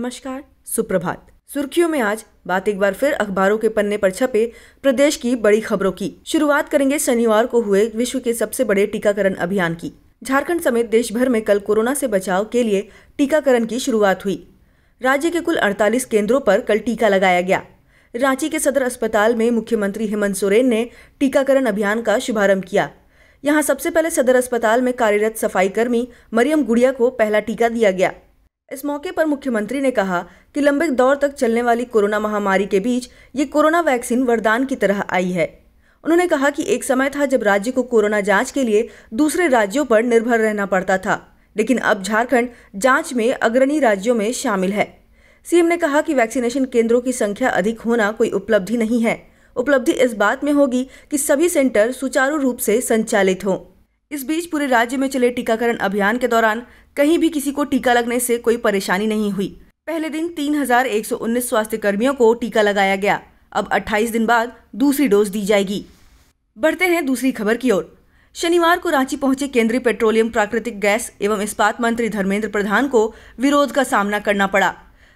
नमस्कार सुप्रभात सुर्खियों में आज बात एक बार फिर अखबारों के पन्ने पर छपे प्रदेश की बड़ी खबरों की शुरुआत करेंगे शनिवार को हुए विश्व के सबसे बड़े टीकाकरण अभियान की झारखंड समेत देश भर में कल कोरोना से बचाव के लिए टीकाकरण की शुरुआत हुई राज्य के कुल 48 केंद्रों पर कल टीका लगाया गया रांची के सदर अस्पताल में मुख्यमंत्री हेमंत सोरेन ने टीकाकरण अभियान का शुभारंभ किया यहाँ सबसे पहले सदर अस्पताल में कार्यरत सफाईकर्मी मरियम गुड़िया को पहला टीका दिया गया इस मौके पर मुख्यमंत्री ने कहा कि लंबे दौर तक चलने वाली कोरोना महामारी के बीच ये कोरोना वैक्सीन वरदान की तरह आई है उन्होंने कहा कि एक समय था जब राज्य को कोरोना जांच के लिए दूसरे राज्यों पर निर्भर रहना पड़ता था लेकिन अब झारखंड जांच में अग्रणी राज्यों में शामिल है सीएम ने कहा कि वैक्सीनेशन केंद्रों की संख्या अधिक होना कोई उपलब्धि नहीं है उपलब्धि इस बात में होगी कि सभी सेंटर सुचारू रूप से संचालित हों इस बीच पूरे राज्य में चले टीकाकरण अभियान के दौरान कहीं भी किसी को टीका लगने से कोई परेशानी नहीं हुई पहले दिन 3,119 स्वास्थ्य कर्मियों को टीका लगाया गया अब 28 दिन बाद दूसरी डोज दी जाएगी बढ़ते हैं दूसरी खबर की ओर शनिवार को रांची पहुंचे केंद्रीय पेट्रोलियम प्राकृतिक गैस एवं इस्पात मंत्री धर्मेंद्र प्रधान को विरोध का सामना करना पड़ा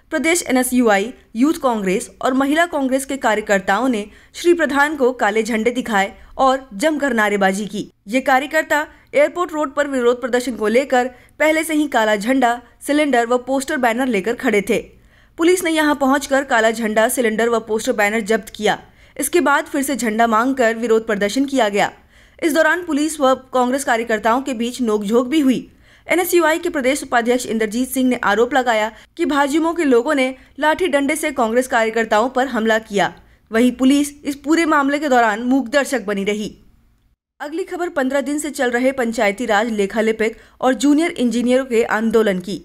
प्रदेश एनएसयूआई यूथ कांग्रेस और महिला कांग्रेस के कार्यकर्ताओं ने श्री प्रधान को काले झंडे दिखाए और जमकर नारेबाजी की ये कार्यकर्ता एयरपोर्ट रोड पर विरोध प्रदर्शन को लेकर पहले से ही काला झंडा सिलेंडर व पोस्टर बैनर लेकर खड़े थे पुलिस ने यहाँ पहुंचकर काला झंडा सिलेंडर व पोस्टर बैनर जब्त किया इसके बाद फिर से झंडा मांगकर विरोध प्रदर्शन किया गया इस दौरान पुलिस व कांग्रेस कार्यकर्ताओं के बीच नोकझोंक भी हुई एनएसयूआई के प्रदेश उपाध्यक्ष इंद्रजीत सिंह ने आरोप लगाया कि भाजयुमो के लोगों ने लाठी डंडे से कांग्रेस कार्यकर्ताओं पर हमला किया वहीं पुलिस इस पूरे मामले के दौरान मूक दर्शक बनी रही अगली खबर पंद्रह दिन से चल रहे पंचायती राज लेखालिपिक और जूनियर इंजीनियरों के आंदोलन की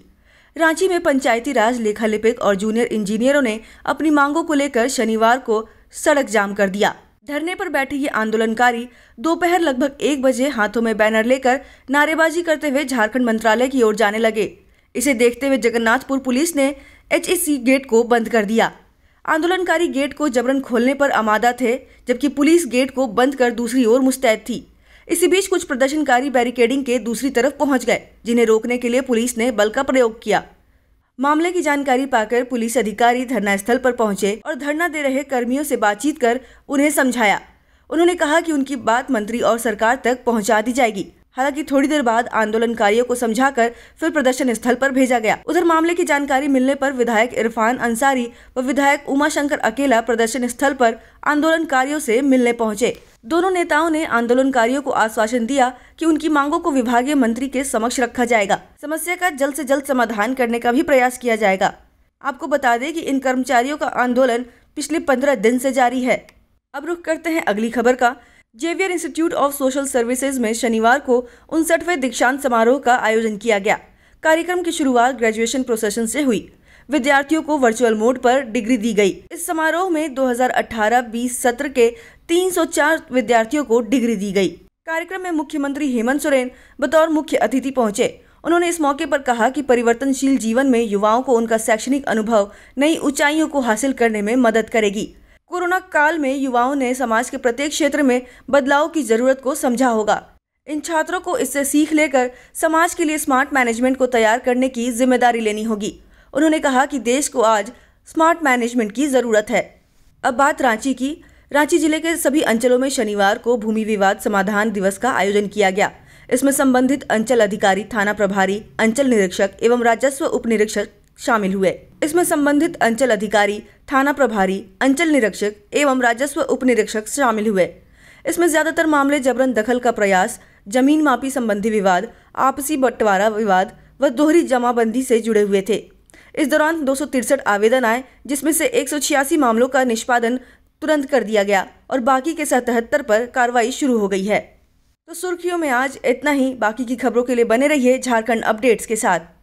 रांची में पंचायती राज लेखालिपिक और जूनियर इंजीनियरों ने अपनी मांगों को लेकर शनिवार को सड़क जाम कर दिया धरने पर बैठे ये आंदोलनकारी दोपहर लगभग एक बजे हाथों में बैनर लेकर नारेबाजी करते हुए झारखंड मंत्रालय की ओर जाने लगे इसे देखते हुए जगन्नाथपुर पुलिस ने एच गेट को बंद कर दिया आंदोलनकारी गेट को जबरन खोलने पर आमादा थे जबकि पुलिस गेट को बंद कर दूसरी ओर मुस्तैद थी इसी बीच कुछ प्रदर्शनकारी बैरिकेडिंग के दूसरी तरफ पहुंच गए जिन्हें रोकने के लिए पुलिस ने बल का प्रयोग किया मामले की जानकारी पाकर पुलिस अधिकारी धरना स्थल पर पहुंचे और धरना दे रहे कर्मियों से बातचीत कर उन्हें समझाया उन्होंने कहा कि उनकी बात मंत्री और सरकार तक पहुंचा दी जाएगी हालांकि थोड़ी देर बाद आंदोलनकारियों को समझाकर फिर प्रदर्शन स्थल पर भेजा गया उधर मामले की जानकारी मिलने पर विधायक इरफान अंसारी व विधायक शंकर अकेला प्रदर्शन स्थल पर आंदोलनकारियों से मिलने पहुंचे दोनों नेताओं ने आंदोलनकारियों को आश्वासन दिया कि उनकी मांगों को विभागीय मंत्री के समक्ष रखा जाएगा समस्या का जल्द से जल्द समाधान करने का भी प्रयास किया जाएगा आपको बता दें कि इन कर्मचारियों का आंदोलन पिछले पंद्रह दिन से जारी है अब रुख करते हैं अगली खबर का Xavier institute of social services में शनिवार को उनसठवें दीक्षांत समारोह का आयोजन किया गया कार्यक्रम की शुरुआत ग्रेजुएशन प्रोसेशन से हुई विद्यार्थियों को वर्चुअल मोड पर डिग्री दी गई इस समारोह में 2018-20 सत्र के 304 विद्यार्थियों को डिग्री दी गई कार्यक्रम में मुख्यमंत्री हेमंत सोरेन बतौर मुख्य अतिथि पहुंचे उन्होंने इस मौके पर कहा कि परिवर्तनशील जीवन में युवाओं को उनका शैक्षणिक अनुभव नई ऊंचाइयों को हासिल करने में मदद करेगी कोरोना काल में युवाओं ने समाज के प्रत्येक क्षेत्र में बदलाव की जरूरत को समझा होगा इन छात्रों को इससे सीख लेकर समाज के लिए स्मार्ट मैनेजमेंट को तैयार करने की जिम्मेदारी लेनी होगी उन्होंने कहा कि देश को आज स्मार्ट मैनेजमेंट की ज़रूरत है अब बात रांची की रांची जिले के सभी अंचलों में शनिवार को भूमि विवाद समाधान दिवस का आयोजन किया गया इसमें संबंधित अंचल अधिकारी थाना प्रभारी अंचल निरीक्षक एवं राजस्व उप निरीक्षक शामिल हुए इसमें संबंधित अंचल अधिकारी थाना प्रभारी अंचल निरीक्षक एवं राजस्व उप निरीक्षक शामिल हुए इसमें ज़्यादातर मामले जबरन दखल का प्रयास जमीन मापी संबंधी विवाद आपसी बंटवारा विवाद व दोहरी जमाबंदी से जुड़े हुए थे इस दौरान दो आवेदन आए जिसमें से एक मामलों का निष्पादन तुरंत कर दिया गया और बाकी के सतहत्तर पर कार्रवाई शुरू हो गई है तो सुर्खियों में आज इतना ही बाकी की खबरों के लिए बने रहिए झारखंड अपडेट्स के साथ